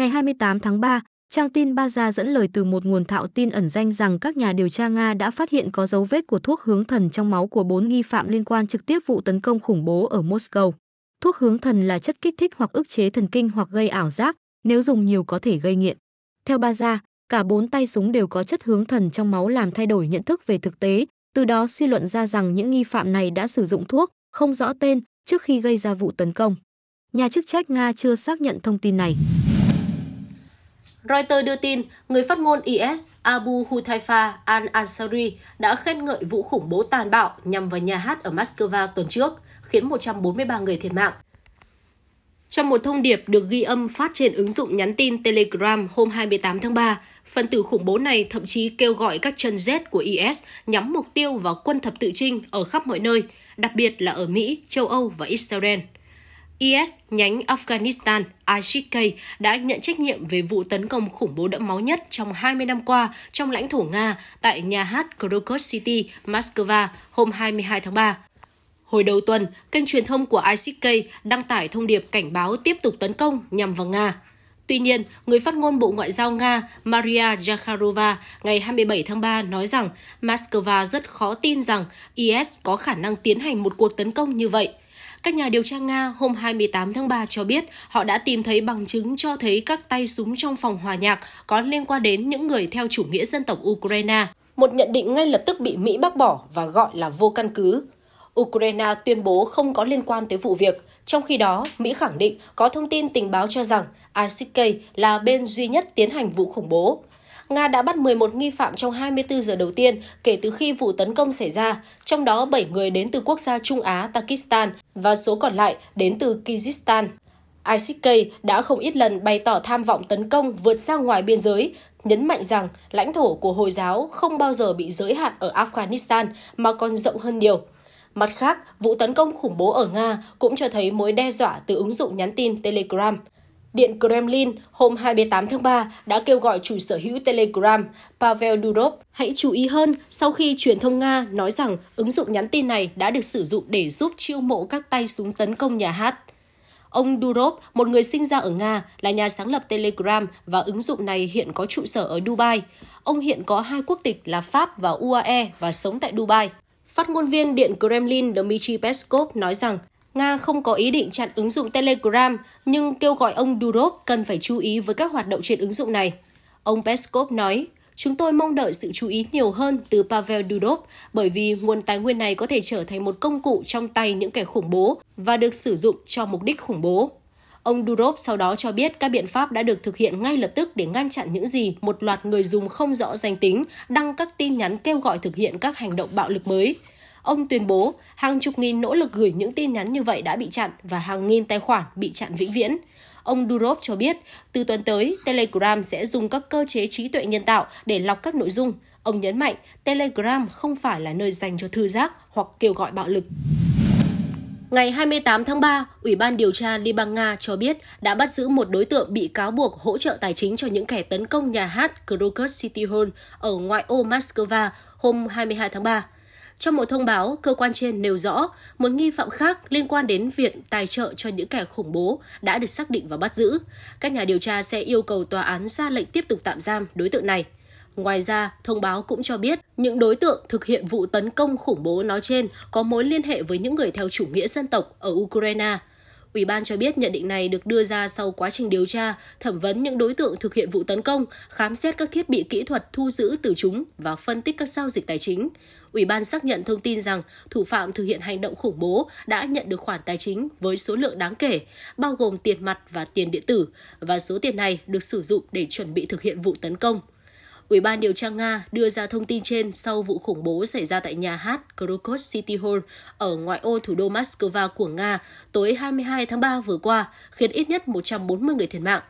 Ngày 28 tháng 3, trang tin Baza dẫn lời từ một nguồn thạo tin ẩn danh rằng các nhà điều tra Nga đã phát hiện có dấu vết của thuốc hướng thần trong máu của bốn nghi phạm liên quan trực tiếp vụ tấn công khủng bố ở Moscow. Thuốc hướng thần là chất kích thích hoặc ức chế thần kinh hoặc gây ảo giác, nếu dùng nhiều có thể gây nghiện. Theo Baza, cả bốn tay súng đều có chất hướng thần trong máu làm thay đổi nhận thức về thực tế, từ đó suy luận ra rằng những nghi phạm này đã sử dụng thuốc không rõ tên trước khi gây ra vụ tấn công. Nhà chức trách Nga chưa xác nhận thông tin này. Reuters đưa tin, người phát ngôn IS Abu Hutaifa al-Ansari đã khen ngợi vụ khủng bố tàn bạo nhằm vào nhà hát ở Moscow tuần trước, khiến 143 người thiệt mạng. Trong một thông điệp được ghi âm phát trên ứng dụng nhắn tin Telegram hôm 28 tháng 3, phần tử khủng bố này thậm chí kêu gọi các chân rết của IS nhắm mục tiêu vào quân thập tự trinh ở khắp mọi nơi, đặc biệt là ở Mỹ, châu Âu và Israel. IS nhánh Afghanistan ICK đã nhận trách nhiệm về vụ tấn công khủng bố đẫm máu nhất trong 20 năm qua trong lãnh thổ Nga tại nhà hát Krokot City, Moscow hôm 22 tháng 3. Hồi đầu tuần, kênh truyền thông của ICK đăng tải thông điệp cảnh báo tiếp tục tấn công nhằm vào Nga. Tuy nhiên, người phát ngôn Bộ Ngoại giao Nga Maria Zakharova ngày 27 tháng 3 nói rằng Moscow rất khó tin rằng IS có khả năng tiến hành một cuộc tấn công như vậy – các nhà điều tra Nga hôm 28 tháng 3 cho biết họ đã tìm thấy bằng chứng cho thấy các tay súng trong phòng hòa nhạc có liên quan đến những người theo chủ nghĩa dân tộc Ukraine, một nhận định ngay lập tức bị Mỹ bác bỏ và gọi là vô căn cứ. Ukraine tuyên bố không có liên quan tới vụ việc, trong khi đó Mỹ khẳng định có thông tin tình báo cho rằng ICK là bên duy nhất tiến hành vụ khủng bố. Nga đã bắt 11 nghi phạm trong 24 giờ đầu tiên kể từ khi vụ tấn công xảy ra, trong đó 7 người đến từ quốc gia Trung Á Pakistan và số còn lại đến từ Kyrgyzstan. ISK đã không ít lần bày tỏ tham vọng tấn công vượt ra ngoài biên giới, nhấn mạnh rằng lãnh thổ của Hồi giáo không bao giờ bị giới hạn ở Afghanistan mà còn rộng hơn nhiều. Mặt khác, vụ tấn công khủng bố ở Nga cũng cho thấy mối đe dọa từ ứng dụng nhắn tin Telegram – Điện Kremlin hôm 28 tháng 3 đã kêu gọi chủ sở hữu Telegram Pavel Durov hãy chú ý hơn sau khi truyền thông Nga nói rằng ứng dụng nhắn tin này đã được sử dụng để giúp chiêu mộ các tay súng tấn công nhà hát. Ông Durov, một người sinh ra ở Nga, là nhà sáng lập Telegram và ứng dụng này hiện có trụ sở ở Dubai. Ông hiện có hai quốc tịch là Pháp và UAE và sống tại Dubai. Phát ngôn viên Điện Kremlin Dmitry Peskov nói rằng Nga không có ý định chặn ứng dụng Telegram, nhưng kêu gọi ông Durov cần phải chú ý với các hoạt động trên ứng dụng này. Ông Peskov nói, chúng tôi mong đợi sự chú ý nhiều hơn từ Pavel Durov bởi vì nguồn tài nguyên này có thể trở thành một công cụ trong tay những kẻ khủng bố và được sử dụng cho mục đích khủng bố. Ông Durov sau đó cho biết các biện pháp đã được thực hiện ngay lập tức để ngăn chặn những gì một loạt người dùng không rõ danh tính đăng các tin nhắn kêu gọi thực hiện các hành động bạo lực mới. Ông tuyên bố hàng chục nghìn nỗ lực gửi những tin nhắn như vậy đã bị chặn và hàng nghìn tài khoản bị chặn vĩnh viễn. Ông Durov cho biết, từ tuần tới, Telegram sẽ dùng các cơ chế trí tuệ nhân tạo để lọc các nội dung. Ông nhấn mạnh, Telegram không phải là nơi dành cho thư giác hoặc kêu gọi bạo lực. Ngày 28 tháng 3, Ủy ban điều tra Liên bang Nga cho biết đã bắt giữ một đối tượng bị cáo buộc hỗ trợ tài chính cho những kẻ tấn công nhà hát Krokus City Hall ở ngoại ô Moscow hôm 22 tháng 3. Trong một thông báo, cơ quan trên nêu rõ một nghi phạm khác liên quan đến việc tài trợ cho những kẻ khủng bố đã được xác định và bắt giữ. Các nhà điều tra sẽ yêu cầu tòa án ra lệnh tiếp tục tạm giam đối tượng này. Ngoài ra, thông báo cũng cho biết những đối tượng thực hiện vụ tấn công khủng bố nói trên có mối liên hệ với những người theo chủ nghĩa dân tộc ở Ukraine – Ủy ban cho biết nhận định này được đưa ra sau quá trình điều tra, thẩm vấn những đối tượng thực hiện vụ tấn công, khám xét các thiết bị kỹ thuật thu giữ từ chúng và phân tích các giao dịch tài chính. Ủy ban xác nhận thông tin rằng thủ phạm thực hiện hành động khủng bố đã nhận được khoản tài chính với số lượng đáng kể, bao gồm tiền mặt và tiền điện tử, và số tiền này được sử dụng để chuẩn bị thực hiện vụ tấn công. Ủy ban điều tra Nga đưa ra thông tin trên sau vụ khủng bố xảy ra tại nhà hát Krokot City Hall ở ngoại ô thủ đô Moscow của Nga tối 22 tháng 3 vừa qua, khiến ít nhất 140 người thiệt mạng.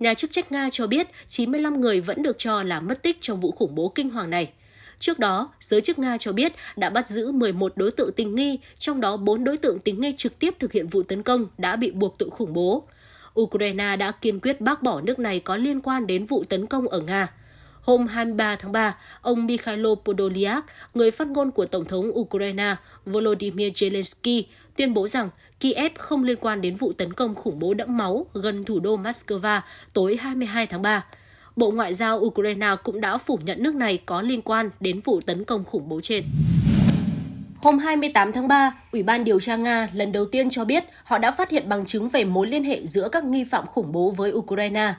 Nhà chức trách Nga cho biết 95 người vẫn được cho là mất tích trong vụ khủng bố kinh hoàng này. Trước đó, giới chức Nga cho biết đã bắt giữ 11 đối tượng tình nghi, trong đó 4 đối tượng tình nghi trực tiếp thực hiện vụ tấn công đã bị buộc tội khủng bố. Ukraine đã kiên quyết bác bỏ nước này có liên quan đến vụ tấn công ở Nga. Hôm 23 tháng 3, ông Mikhailo Podolyak, người phát ngôn của Tổng thống Ukraine Volodymyr Zelensky, tuyên bố rằng Kiev không liên quan đến vụ tấn công khủng bố đẫm máu gần thủ đô Moscow tối 22 tháng 3. Bộ Ngoại giao Ukraine cũng đã phủ nhận nước này có liên quan đến vụ tấn công khủng bố trên. Hôm 28 tháng 3, Ủy ban điều tra Nga lần đầu tiên cho biết họ đã phát hiện bằng chứng về mối liên hệ giữa các nghi phạm khủng bố với Ukraine.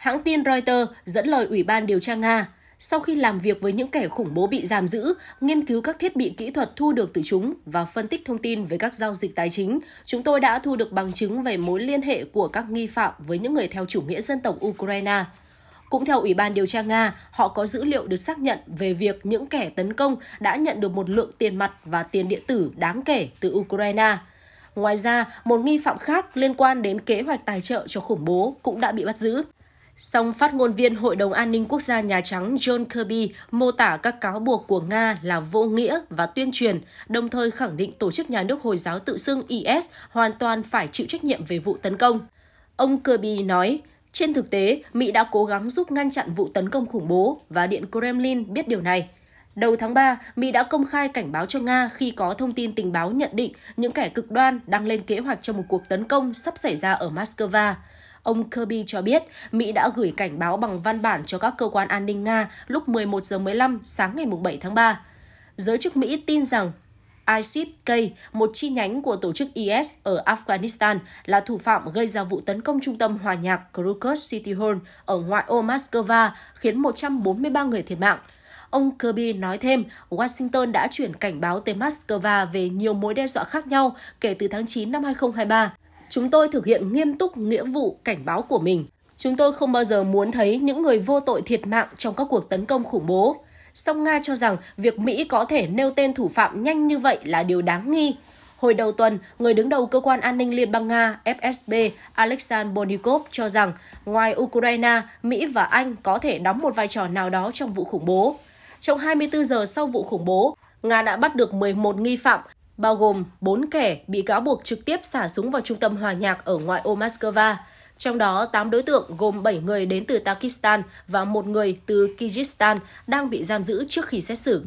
Hãng tin Reuters dẫn lời Ủy ban điều tra Nga, sau khi làm việc với những kẻ khủng bố bị giam giữ, nghiên cứu các thiết bị kỹ thuật thu được từ chúng và phân tích thông tin về các giao dịch tài chính, chúng tôi đã thu được bằng chứng về mối liên hệ của các nghi phạm với những người theo chủ nghĩa dân tộc Ukraine. Cũng theo Ủy ban điều tra Nga, họ có dữ liệu được xác nhận về việc những kẻ tấn công đã nhận được một lượng tiền mặt và tiền điện tử đáng kể từ Ukraine. Ngoài ra, một nghi phạm khác liên quan đến kế hoạch tài trợ cho khủng bố cũng đã bị bắt giữ. Song phát ngôn viên Hội đồng An ninh Quốc gia Nhà Trắng John Kirby mô tả các cáo buộc của Nga là vô nghĩa và tuyên truyền, đồng thời khẳng định tổ chức nhà nước Hồi giáo tự xưng IS hoàn toàn phải chịu trách nhiệm về vụ tấn công. Ông Kirby nói, trên thực tế, Mỹ đã cố gắng giúp ngăn chặn vụ tấn công khủng bố và Điện Kremlin biết điều này. Đầu tháng 3, Mỹ đã công khai cảnh báo cho Nga khi có thông tin tình báo nhận định những kẻ cực đoan đang lên kế hoạch cho một cuộc tấn công sắp xảy ra ở Moscow. Ông Kirby cho biết Mỹ đã gửi cảnh báo bằng văn bản cho các cơ quan an ninh Nga lúc 11 giờ 15 sáng ngày 7 tháng 3. Giới chức Mỹ tin rằng ISIS-K, một chi nhánh của tổ chức IS ở Afghanistan, là thủ phạm gây ra vụ tấn công trung tâm hòa nhạc Crocus City Hall ở ngoại ô Moscow, khiến 143 người thiệt mạng. Ông Kirby nói thêm, Washington đã chuyển cảnh báo tới Moscow về nhiều mối đe dọa khác nhau kể từ tháng 9 năm 2023. Chúng tôi thực hiện nghiêm túc nghĩa vụ cảnh báo của mình. Chúng tôi không bao giờ muốn thấy những người vô tội thiệt mạng trong các cuộc tấn công khủng bố. Song Nga cho rằng việc Mỹ có thể nêu tên thủ phạm nhanh như vậy là điều đáng nghi. Hồi đầu tuần, người đứng đầu Cơ quan An ninh Liên bang Nga FSB Alexander Bonikov cho rằng ngoài Ukraine, Mỹ và Anh có thể đóng một vai trò nào đó trong vụ khủng bố. Trong 24 giờ sau vụ khủng bố, Nga đã bắt được 11 nghi phạm, bao gồm 4 kẻ bị cáo buộc trực tiếp xả súng vào trung tâm hòa nhạc ở ngoại ô Moscow, trong đó 8 đối tượng gồm 7 người đến từ Pakistan và một người từ Kyrgyzstan đang bị giam giữ trước khi xét xử.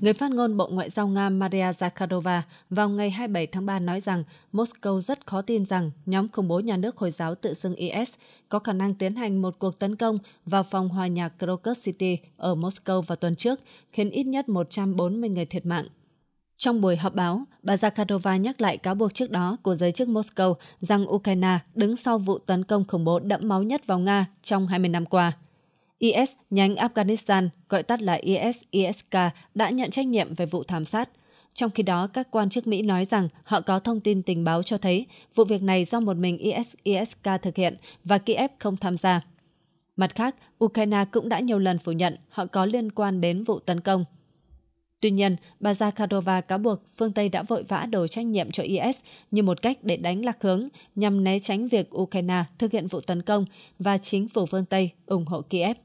Người phát ngôn Bộ Ngoại giao Nga Maria Zakharova vào ngày 27 tháng 3 nói rằng Moscow rất khó tin rằng nhóm khủng bố nhà nước Hồi giáo tự xưng IS có khả năng tiến hành một cuộc tấn công vào phòng hòa nhạc Krokus City ở Moscow vào tuần trước, khiến ít nhất 140 người thiệt mạng trong buổi họp báo, bà Zakharova nhắc lại cáo buộc trước đó của giới chức Moscow rằng Ukraine đứng sau vụ tấn công khủng bố đẫm máu nhất vào Nga trong 20 năm qua. IS nhánh Afghanistan, gọi tắt là IS ISK, đã nhận trách nhiệm về vụ thảm sát. Trong khi đó, các quan chức Mỹ nói rằng họ có thông tin tình báo cho thấy vụ việc này do một mình IS ISK thực hiện và Kiev không tham gia. Mặt khác, Ukraine cũng đã nhiều lần phủ nhận họ có liên quan đến vụ tấn công. Tuy nhiên, bà Zakharova cáo buộc phương Tây đã vội vã đổ trách nhiệm cho IS như một cách để đánh lạc hướng nhằm né tránh việc Ukraine thực hiện vụ tấn công và chính phủ phương Tây ủng hộ Kiev.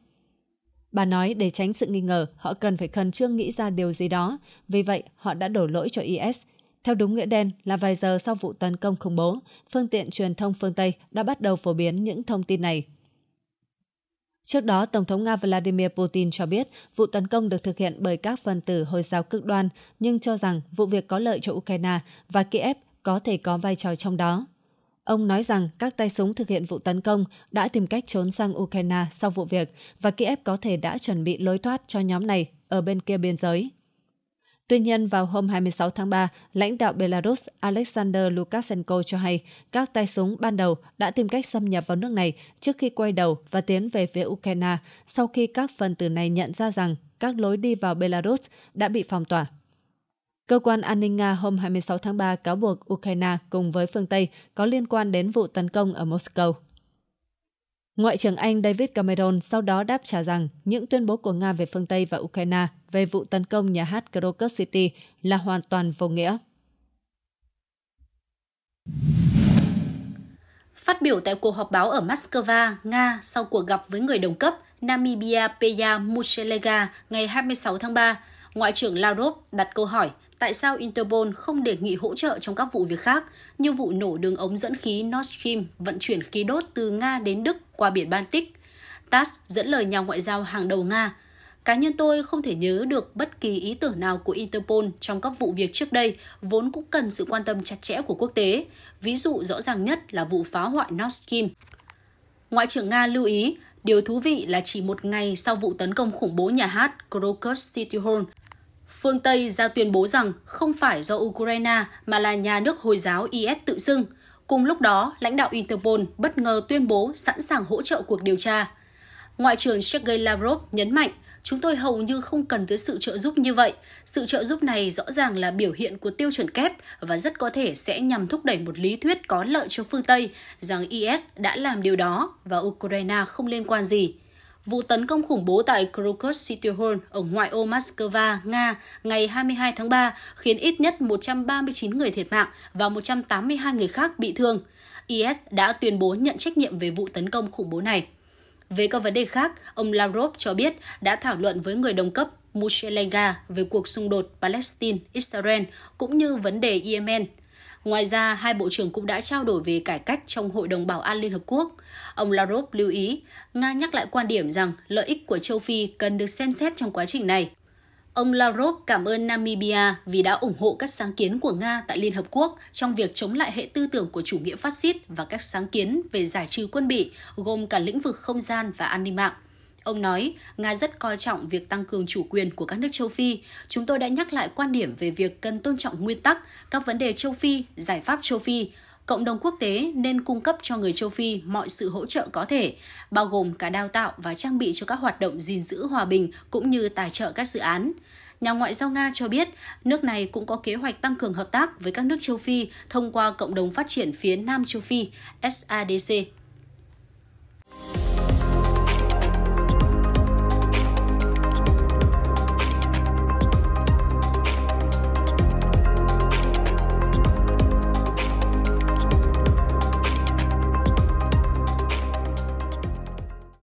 Bà nói để tránh sự nghi ngờ, họ cần phải khẩn trương nghĩ ra điều gì đó, vì vậy họ đã đổ lỗi cho IS. Theo đúng nghĩa đen là vài giờ sau vụ tấn công khủng bố, phương tiện truyền thông phương Tây đã bắt đầu phổ biến những thông tin này Trước đó, Tổng thống Nga Vladimir Putin cho biết vụ tấn công được thực hiện bởi các phần tử Hồi giáo cực đoan, nhưng cho rằng vụ việc có lợi cho Ukraine và Kiev có thể có vai trò trong đó. Ông nói rằng các tay súng thực hiện vụ tấn công đã tìm cách trốn sang Ukraine sau vụ việc và Kiev có thể đã chuẩn bị lối thoát cho nhóm này ở bên kia biên giới. Tuy nhiên, vào hôm 26 tháng 3, lãnh đạo Belarus Alexander Lukashenko cho hay các tay súng ban đầu đã tìm cách xâm nhập vào nước này trước khi quay đầu và tiến về phía Ukraine sau khi các phần tử này nhận ra rằng các lối đi vào Belarus đã bị phong tỏa. Cơ quan an ninh Nga hôm 26 tháng 3 cáo buộc Ukraine cùng với phương Tây có liên quan đến vụ tấn công ở Moscow. Ngoại trưởng Anh David Cameron sau đó đáp trả rằng những tuyên bố của Nga về phương Tây và Ukraine về vụ tấn công nhà hát Crocus City là hoàn toàn vô nghĩa. Phát biểu tại cuộc họp báo ở Moscow, Nga sau cuộc gặp với người đồng cấp Namibia Peya Muchelega ngày 26 tháng 3, Ngoại trưởng Lavrov đặt câu hỏi tại sao Interpol không đề nghị hỗ trợ trong các vụ việc khác như vụ nổ đường ống dẫn khí Nord Stream vận chuyển khí đốt từ Nga đến Đức qua biển Baltic. TASS dẫn lời nhà ngoại giao hàng đầu Nga. Cá nhân tôi không thể nhớ được bất kỳ ý tưởng nào của Interpol trong các vụ việc trước đây vốn cũng cần sự quan tâm chặt chẽ của quốc tế, ví dụ rõ ràng nhất là vụ phá hoại Nord Stream. Ngoại trưởng Nga lưu ý, điều thú vị là chỉ một ngày sau vụ tấn công khủng bố nhà hát Crocus City Hall, Phương Tây ra tuyên bố rằng không phải do Ukraine mà là nhà nước Hồi giáo IS tự xưng. Cùng lúc đó, lãnh đạo Interpol bất ngờ tuyên bố sẵn sàng hỗ trợ cuộc điều tra. Ngoại trưởng Sergei Lavrov nhấn mạnh, chúng tôi hầu như không cần tới sự trợ giúp như vậy. Sự trợ giúp này rõ ràng là biểu hiện của tiêu chuẩn kép và rất có thể sẽ nhằm thúc đẩy một lý thuyết có lợi cho phương Tây rằng IS đã làm điều đó và Ukraine không liên quan gì. Vụ tấn công khủng bố tại Krokos City Hall ở ngoại ô Moscow, Nga ngày 22 tháng 3 khiến ít nhất 139 người thiệt mạng và 182 người khác bị thương. IS đã tuyên bố nhận trách nhiệm về vụ tấn công khủng bố này. Về các vấn đề khác, ông Lavrov cho biết đã thảo luận với người đồng cấp Mushelega về cuộc xung đột Palestine-Israel cũng như vấn đề Yemen – Ngoài ra, hai bộ trưởng cũng đã trao đổi về cải cách trong Hội đồng Bảo an Liên Hợp Quốc. Ông Lavrov lưu ý, Nga nhắc lại quan điểm rằng lợi ích của châu Phi cần được xem xét trong quá trình này. Ông Lavrov cảm ơn Namibia vì đã ủng hộ các sáng kiến của Nga tại Liên Hợp Quốc trong việc chống lại hệ tư tưởng của chủ nghĩa phát xít và các sáng kiến về giải trừ quân bị, gồm cả lĩnh vực không gian và an ninh mạng. Ông nói, Nga rất coi trọng việc tăng cường chủ quyền của các nước châu Phi. Chúng tôi đã nhắc lại quan điểm về việc cần tôn trọng nguyên tắc, các vấn đề châu Phi, giải pháp châu Phi. Cộng đồng quốc tế nên cung cấp cho người châu Phi mọi sự hỗ trợ có thể, bao gồm cả đào tạo và trang bị cho các hoạt động gìn giữ hòa bình cũng như tài trợ các dự án. Nhà ngoại giao Nga cho biết, nước này cũng có kế hoạch tăng cường hợp tác với các nước châu Phi thông qua Cộng đồng Phát triển phía Nam châu Phi, SADC.